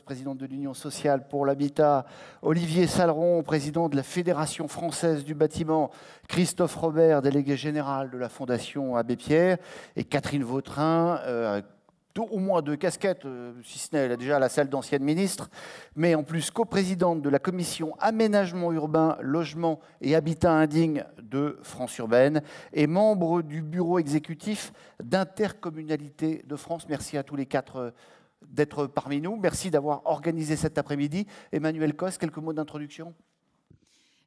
présidente de l'Union sociale pour l'habitat, Olivier Saleron, président de la Fédération française du bâtiment, Christophe Robert, délégué général de la Fondation Abbé Pierre, et Catherine Vautrin, euh, au moins deux casquettes, euh, si ce n'est déjà la salle d'ancienne ministre, mais en plus coprésidente de la commission aménagement urbain, logement et habitat indigne de France Urbaine et membre du bureau exécutif d'intercommunalité de France. Merci à tous les quatre euh, d'être parmi nous. Merci d'avoir organisé cet après-midi. Emmanuel Cos, quelques mots d'introduction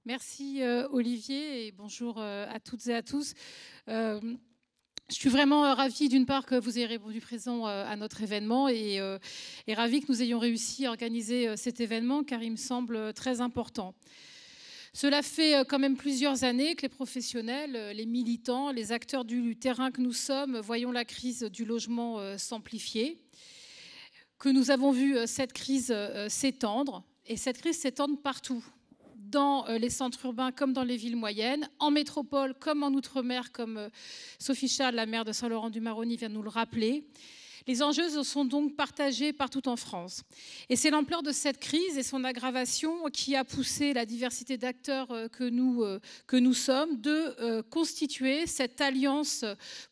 Merci euh, Olivier et bonjour euh, à toutes et à tous. Euh, je suis vraiment ravie d'une part que vous ayez répondu présent à notre événement et, et, ravie que nous ayons réussi à organiser cet événement car il me semble très important. Cela fait quand même plusieurs années que les professionnels, les militants, les acteurs du terrain que nous sommes voyons la crise du logement s'amplifier que nous avons vu euh, cette crise euh, euh, s'étendre, et cette crise s'étendre partout, dans les centres urbains comme dans les villes moyennes, en métropole comme en outre-mer, comme Sophie Charles, la maire de Saint-Laurent-du-Maroni, vient nous le rappeler. Les enjeux sont donc partagés partout en France. Et c'est l'ampleur de cette crise et son aggravation qui a poussé la diversité d'acteurs euh, que nous, euh, que nous sommes de euh, constituer cette alliance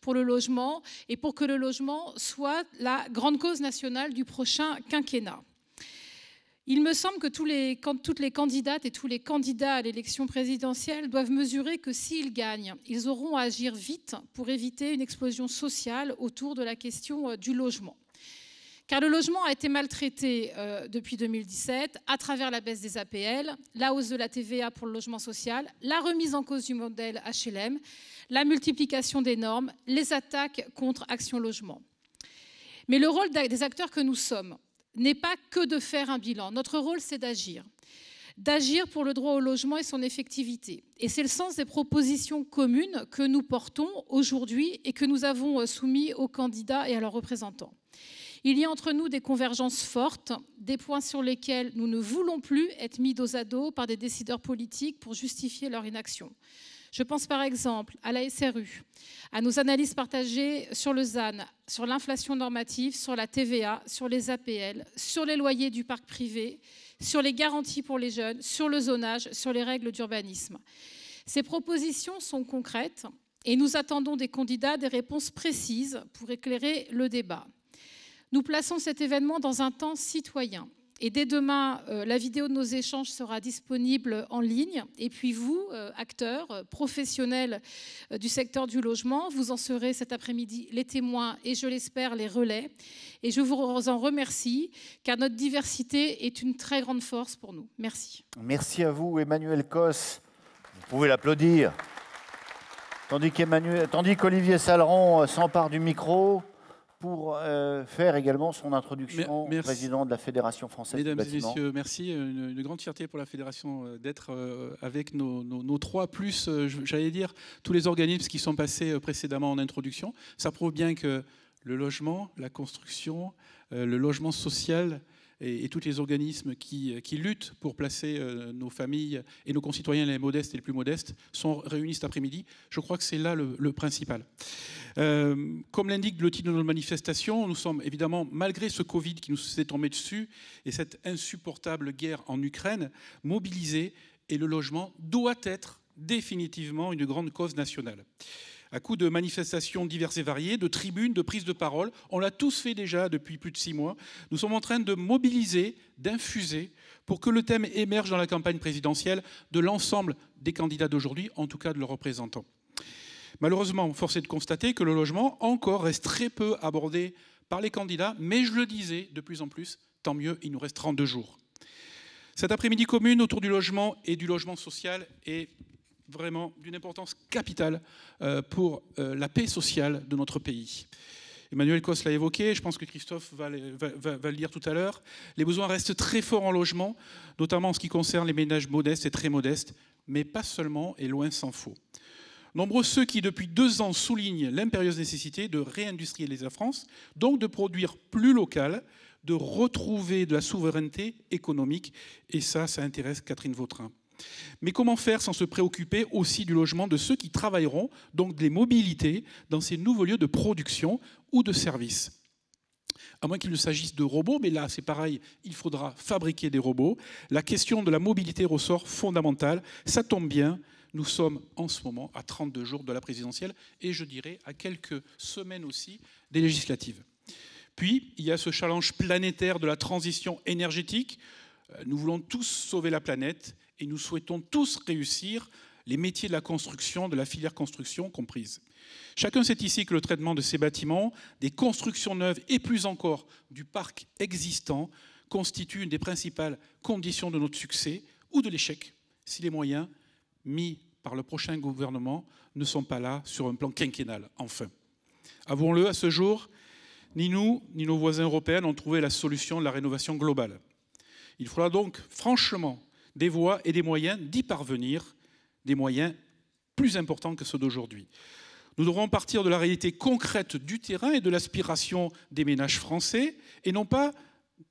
pour le logement et pour que le logement soit la grande cause nationale du prochain quinquennat. Il me semble que toutes les candidates et tous les candidats à l'élection présidentielle doivent mesurer que s'ils gagnent, ils auront à agir vite pour éviter une explosion sociale autour de la question euh, du logement. Car le logement a été maltraité euh, depuis 2017 à travers la baisse des APL, la hausse de la TVA pour le logement social, la remise en cause du modèle HLM, la multiplication des normes, les attaques contre Action Logement. Mais le rôle des acteurs que nous sommes, n'est pas que de faire un bilan. Notre rôle, c'est d'agir. D'agir pour le droit au logement et son effectivité. Et c'est le sens des propositions communes que nous portons aujourd'hui et que nous avons euh, soumis aux candidats et à leurs représentants. Il y a entre nous des convergences fortes, des points sur lesquels nous ne voulons plus être mis dos à dos par des décideurs politiques pour justifier leur inaction. Je pense par exemple à la SRU, à nos analyses partagées sur le ZAN, sur l'inflation normative, sur la TVA, sur les APL, sur les loyers du parc privé, sur les garanties pour les jeunes, sur le zonage, sur les règles d'urbanisme. Ces propositions sont concrètes et nous attendons des candidats des réponses précises pour éclairer le débat. Nous plaçons cet événement dans un temps citoyen, et dès demain, euh, la vidéo de nos échanges sera disponible en ligne. Et puis vous, euh, acteurs, euh, professionnels du secteur du logement, vous en serez cet après-midi les témoins et je l'espère les relais. Et je vous en remercie car notre diversité est une très grande force pour nous. Merci. Merci à vous, Emmanuel Cos. Vous pouvez l'applaudir. Tandis qu'Olivier Saleron s'empare du micro pour euh, faire également son introduction président de la Fédération française Mesdames du bâtiment. et messieurs, merci. Une, grande fierté pour la Fédération euh, d'être euh, avec nos, nos, trois plus, j'allais dire, tous les organismes qui sont passés précédemment en introduction. Ça prouve bien que le logement, la construction, le logement social, et, tous les organismes qui, luttent pour placer euh, nos familles et nos concitoyens les modestes et les plus modestes sont réunis cet après-midi. Je crois que c'est là le, principal. Euh, comme l'indique le titre de notre manifestation, nous sommes évidemment, malgré ce Covid qui nous s'est tombé dessus et cette insupportable guerre en Ukraine, mobilisés et le logement doit être définitivement une grande cause nationale à coup de manifestations diverses et variées, de tribunes, de prises de parole. On l'a tous fait déjà depuis plus de six mois. Nous sommes en train de mobiliser, d'infuser, pour que le thème émerge dans la campagne présidentielle de l'ensemble des candidats d'aujourd'hui, en tout cas de leurs représentants. Malheureusement, force est de constater que le logement encore reste très peu abordé par les candidats, mais je le disais de plus en plus, tant mieux, il nous reste 32 jours. Cet après-midi commune autour du logement et du logement social est vraiment d'une importance capitale euh, pour euh, la paix sociale de notre pays. Emmanuel Cos l'a évoqué, je pense que Christophe va, le dire tout à l'heure. Les besoins restent très forts en logement, notamment en ce qui concerne les ménages modestes et très modestes, mais pas seulement et loin s'en faut. Nombreux ceux qui, depuis deux ans, soulignent l'impérieuse nécessité de réindustrialiser la France, donc de produire plus local, de retrouver de la souveraineté économique. Et ça, ça intéresse Catherine Vautrin. Mais comment faire sans se préoccuper aussi du logement de ceux qui travailleront, donc des mobilités, dans ces nouveaux lieux de production ou de service à moins qu'il ne s'agisse de robots, mais là c'est pareil, il faudra fabriquer des robots. La question de la mobilité ressort fondamentale. Ça tombe bien, nous sommes en ce moment à 32 jours de la présidentielle et je dirais à quelques semaines aussi des législatives. Puis, il y a ce challenge planétaire de la transition énergétique. Euh, nous voulons tous sauver la planète nous souhaitons tous réussir les métiers de la construction, de la filière construction comprise. Chacun sait ici que le traitement de ces bâtiments, des constructions neuves et plus encore du parc existant constitue une des principales conditions de notre succès ou de l'échec si les moyens mis par le prochain gouvernement ne sont pas là sur un plan quinquennal, enfin. Avouons-le, à ce jour, ni nous, ni nos voisins européens n'ont trouvé la solution de la rénovation globale. Il faudra donc franchement des voies et des moyens d'y parvenir, des moyens plus importants que ceux d'aujourd'hui. Nous devrons partir de la réalité concrète du terrain et de l'aspiration des ménages français, et non pas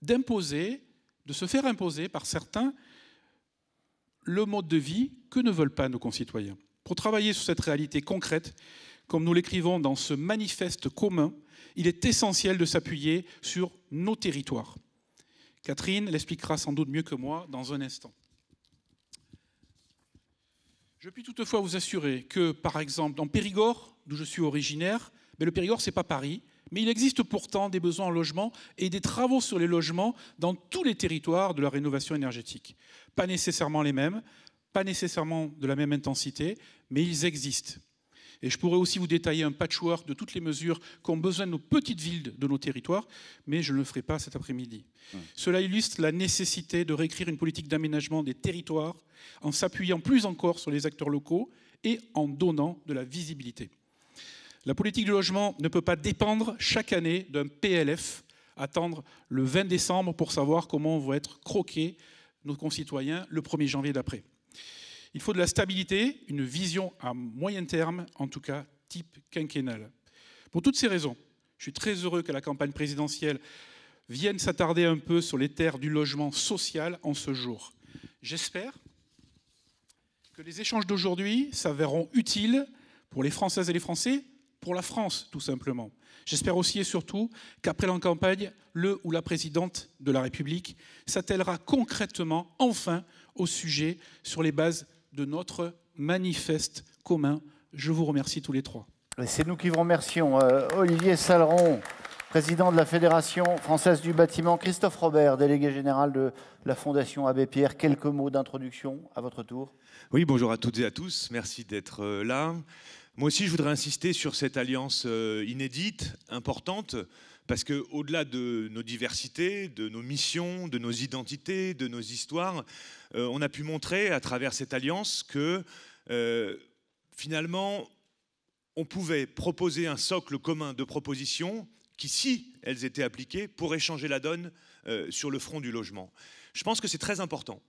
d'imposer, de se faire imposer par certains le mode de vie que ne veulent pas nos concitoyens. Pour travailler sur cette réalité concrète, comme nous l'écrivons dans ce manifeste commun, il est essentiel de s'appuyer sur nos territoires. Catherine l'expliquera sans doute mieux que moi dans un instant. Je puis toutefois vous assurer que, par exemple, dans Périgord, d'où je suis originaire, mais le Périgord, ce n'est pas Paris, mais il existe pourtant des besoins en logement et des travaux sur les logements dans tous les territoires de la rénovation énergétique. Pas nécessairement les mêmes, pas nécessairement de la même intensité, mais ils existent. Et je pourrais aussi vous détailler un patchwork de toutes les mesures qu'ont besoin nos petites villes de nos territoires, mais je ne le ferai pas cet après-midi. Cela illustre la nécessité de réécrire une politique d'aménagement des territoires en s'appuyant plus encore sur les acteurs locaux et en donnant de la visibilité. La politique du logement ne peut pas dépendre chaque année d'un PLF, attendre le 20 décembre pour savoir comment vont être croqués nos concitoyens le 1er janvier d'après. Il faut de la stabilité, une vision à moyen terme, en tout cas type quinquennal. Pour toutes ces raisons, je suis très heureux que la campagne présidentielle vienne s'attarder un peu sur les terres du logement social en ce jour. J'espère que les échanges d'aujourd'hui s'avéreront utiles pour les Françaises et les Français, pour la France tout simplement. J'espère aussi et surtout qu'après la campagne, le ou la présidente de la République s'attellera concrètement, enfin, au sujet sur les bases de notre manifeste commun. Je vous remercie tous les trois. C'est nous qui vous remercions. Euh, Olivier Saleron, président de la Fédération française du bâtiment. Christophe Robert, délégué général de la Fondation Abbé Pierre. Quelques mots d'introduction à votre tour. Oui, bonjour à toutes et à tous. Merci d'être euh, là. Moi aussi, je voudrais insister sur cette alliance euh, inédite, importante, parce quau delà de nos diversités, de nos missions, de nos identités, de nos histoires, euh, on a pu montrer à travers cette alliance que euh, finalement, on pouvait proposer un socle commun de propositions qui, si elles étaient appliquées, pourraient changer la donne euh, sur le front du logement. Je pense que c'est très important.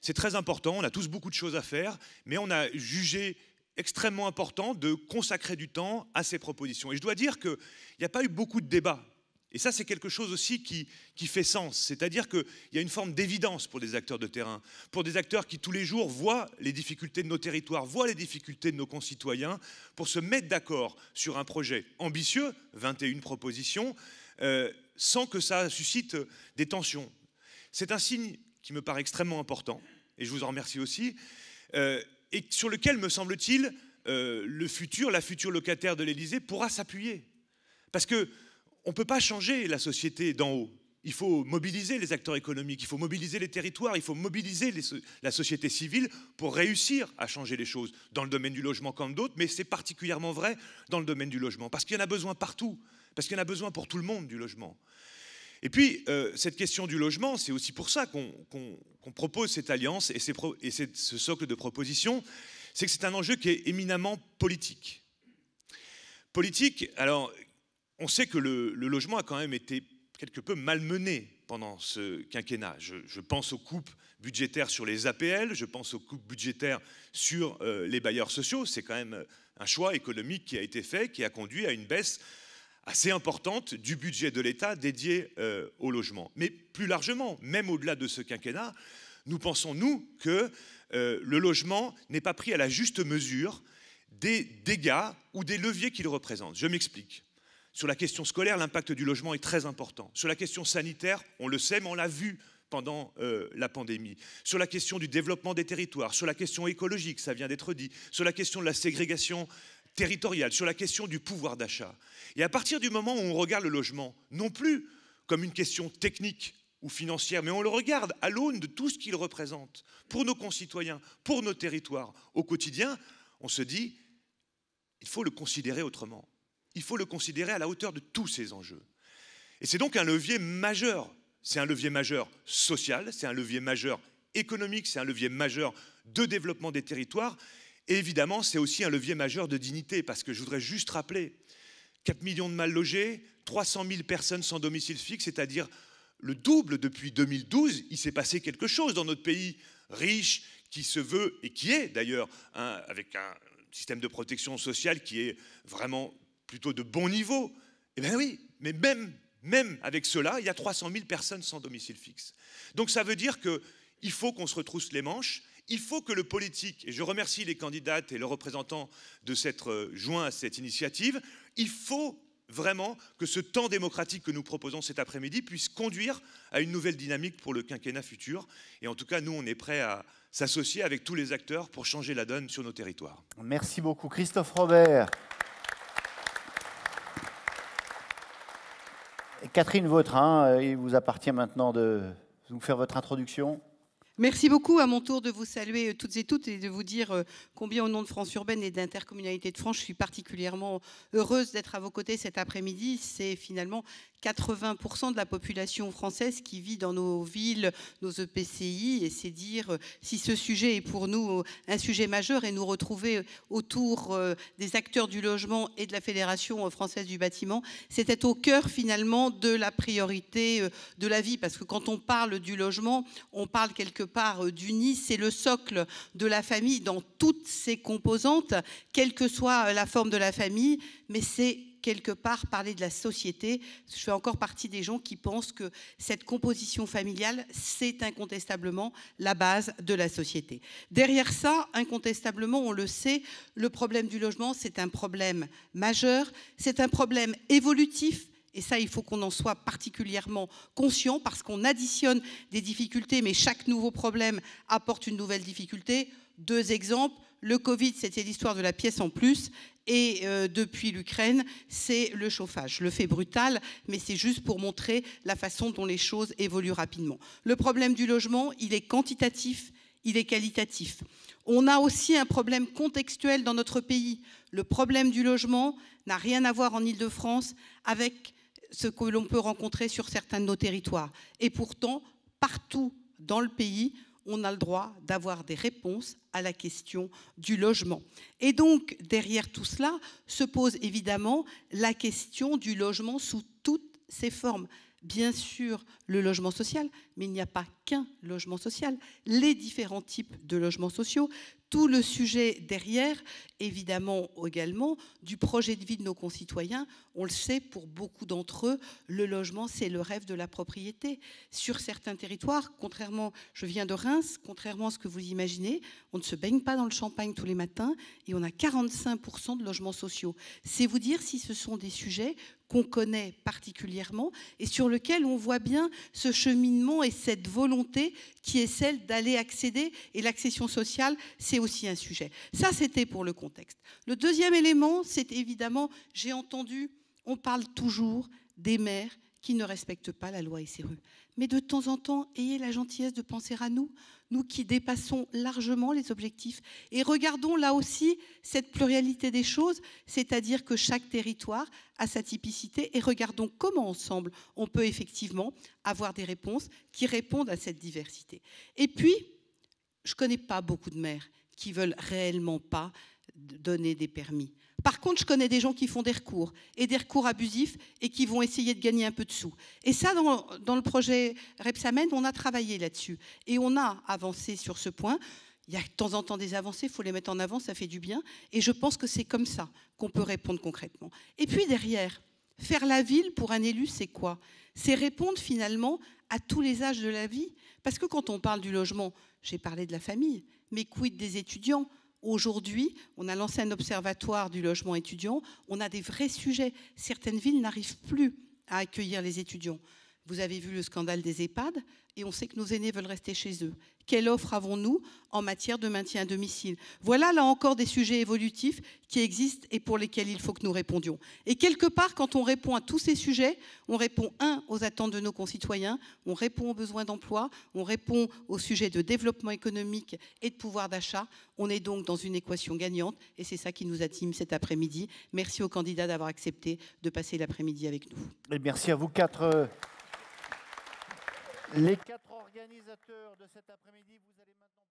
C'est très important, on a tous beaucoup de choses à faire, mais on a jugé extrêmement important de consacrer du temps à ces propositions. Et je dois dire qu'il n'y a pas eu beaucoup de débats et ça, c'est quelque chose aussi qui, fait sens. C'est-à-dire qu'il y a une forme d'évidence pour des acteurs de terrain, pour des acteurs qui tous les jours voient les difficultés de nos territoires, voient les difficultés de nos concitoyens, pour se mettre d'accord sur un projet ambitieux, 21 propositions, euh, sans que ça suscite des tensions. C'est un signe qui me paraît extrêmement important, et je vous en remercie aussi, euh, et sur lequel, me semble-t-il, euh, le futur, la future locataire de l'Élysée pourra s'appuyer. Parce que on ne peut pas changer la société d'en haut. Il faut mobiliser les acteurs économiques, il faut mobiliser les territoires, il faut mobiliser la société civile pour réussir à changer les choses, dans le domaine du logement comme d'autres, mais c'est particulièrement vrai dans le domaine du logement, parce qu'il y en a besoin partout, parce qu'il y en a besoin pour tout le monde du logement. Et puis, euh, cette question du logement, c'est aussi pour ça qu'on propose cette alliance et, et ce socle de propositions, c'est que c'est un enjeu qui est éminemment politique. Politique, alors, on sait que le, logement a quand même été quelque peu malmené pendant ce quinquennat. Je, pense aux coupes budgétaires sur les APL, je pense aux coupes budgétaires sur les euh, bailleurs sociaux. C'est quand même euh, un choix économique qui a été fait, qui a conduit à une baisse assez importante du budget de l'État dédié euh, au logement. Mais plus largement, même au-delà de ce quinquennat, nous pensons, nous, que le logement n'est pas pris à la juste mesure des dégâts ou des leviers qu'il représente. Je m'explique. Sur la question scolaire, l'impact du logement est très important. Sur la question sanitaire, on le sait, mais on l'a vu pendant euh, la pandémie. Sur la question du développement des territoires, sur la question écologique, ça vient d'être dit, sur la question de la ségrégation territoriale, sur la question du pouvoir d'achat. Et à partir du moment où on regarde le logement, non plus comme une question technique ou financière, mais on le regarde à l'aune de tout ce qu'il représente pour nos concitoyens, pour nos territoires au quotidien, on se dit, il faut le considérer autrement il faut le considérer à la hauteur de tous ces enjeux. Et c'est donc un levier majeur. C'est un levier majeur social, c'est un levier majeur économique, c'est un levier majeur de développement des territoires. Et évidemment, c'est aussi un levier majeur de dignité, parce que je voudrais juste rappeler 4 millions de mal logés, 300 000 personnes sans domicile fixe, c'est-à-dire le double depuis 2012. Il s'est passé quelque chose dans notre pays riche, qui se veut, et qui est d'ailleurs, hein, avec un système de protection sociale qui est vraiment plutôt de bon niveau. Eh bien oui, mais même, même avec cela, il y a 300 000 personnes sans domicile fixe. Donc ça veut dire qu'il faut qu'on se retrousse les manches, il faut que le politique, et je remercie les candidates et le représentants de s'être euh, joints à cette initiative, il faut vraiment que ce temps démocratique que nous proposons cet après-midi puisse conduire à une nouvelle dynamique pour le quinquennat futur. Et en tout cas, nous, on est prêts à s'associer avec tous les acteurs pour changer la donne sur nos territoires. Merci beaucoup, Christophe Robert. Catherine Vautrin, euh, il vous appartient maintenant de vous faire votre introduction. Merci beaucoup à mon tour de vous saluer euh, toutes et toutes et de vous dire euh, combien au nom de France Urbaine et d'Intercommunalité de France, je suis particulièrement heureuse d'être à vos côtés cet après-midi. C'est finalement 80% de la population française qui vit dans nos villes, nos EPCI, et c'est dire euh, si ce sujet est pour nous un sujet majeur et nous retrouver autour des acteurs du logement et de la Fédération française du bâtiment, c'était au cœur finalement de la priorité de la vie, parce que quand on parle du logement, on parle quelque part euh, du nid, c'est le socle de la famille dans toutes ses composantes, quelle que soit euh, la forme de la famille, mais c'est quelque part parler de la société. Je fais encore partie des gens qui pensent que cette composition familiale, c'est incontestablement la base de la société. Derrière ça, incontestablement, on le sait, le problème du logement, c'est un problème majeur, c'est un problème évolutif et ça, il faut qu'on en soit particulièrement conscient parce qu'on additionne des difficultés, mais chaque nouveau problème apporte une nouvelle difficulté. Deux exemples. Le Covid, c'était l'histoire de la pièce en plus. Et euh, depuis l'Ukraine, c'est le chauffage. le fait brutal, mais c'est juste pour montrer la façon dont les choses évoluent rapidement. Le problème du logement, il est quantitatif, il est qualitatif. On a aussi un problème contextuel dans notre pays. Le problème du logement n'a rien à voir en Ile-de-France avec ce que l'on peut rencontrer sur certains de nos territoires. Et pourtant, partout dans le pays, on a le droit d'avoir des réponses à la question du logement. Et donc, derrière tout cela, se pose évidemment la question du logement sous toutes ses formes. Bien sûr, le logement social, mais il n'y a pas qu'un logement social. Les différents types de logements sociaux, tout le sujet derrière, évidemment également, du projet de vie de nos concitoyens. On le sait, pour beaucoup d'entre eux, le logement, c'est le rêve de la propriété. Sur certains territoires, contrairement, je viens de Reims, contrairement à ce que vous imaginez, on ne se baigne pas dans le champagne tous les matins et on a 45% de logements sociaux. C'est vous dire si ce sont des sujets qu'on connaît particulièrement et sur lequel on voit bien ce cheminement et cette volonté qui est celle d'aller accéder. Et l'accession sociale, c'est aussi un sujet. Ça, c'était pour le contexte. Le deuxième élément, c'est évidemment, j'ai entendu, on parle toujours des maires qui ne respectent pas la loi et ses rues Mais de temps en temps, ayez la gentillesse de penser à nous nous qui dépassons largement les objectifs. Et regardons là aussi cette pluralité des choses, c'est-à-dire que chaque territoire a sa typicité, et regardons comment ensemble on peut effectivement avoir des réponses qui répondent à cette diversité. Et puis, je ne connais pas beaucoup de maires qui veulent réellement pas donner des permis. Par contre, je connais des gens qui font des recours, et des recours abusifs, et qui vont essayer de gagner un peu de sous. Et ça, dans, le projet Repsamen, on a travaillé là-dessus. Et on a avancé sur ce point. Il y a de temps en temps des avancées, il faut les mettre en avant, ça fait du bien. Et je pense que c'est comme ça qu'on peut répondre concrètement. Et puis derrière, faire la ville pour un élu, c'est quoi C'est répondre finalement à tous les âges de la vie. Parce que quand on parle du logement, j'ai parlé de la famille, mais quid des étudiants Aujourd'hui, on a lancé un observatoire du logement étudiant. On a des vrais sujets. Certaines villes n'arrivent plus à accueillir les étudiants. Vous avez vu le scandale des EHPAD et on sait que nos aînés veulent rester chez eux quelle offre avons-nous en matière de maintien à domicile Voilà là encore des sujets évolutifs qui existent et pour lesquels il faut que nous répondions. Et quelque part, quand on répond à tous ces sujets, on répond, un, aux attentes de nos concitoyens, on répond aux besoins d'emploi, on répond aux sujets de développement économique et de pouvoir d'achat. On est donc dans une équation gagnante et c'est ça qui nous attime cet après-midi. Merci aux candidats d'avoir accepté de passer l'après-midi avec nous. Et merci à vous quatre. Euh, les quatre organisateurs de cet après-midi, vous allez maintenant...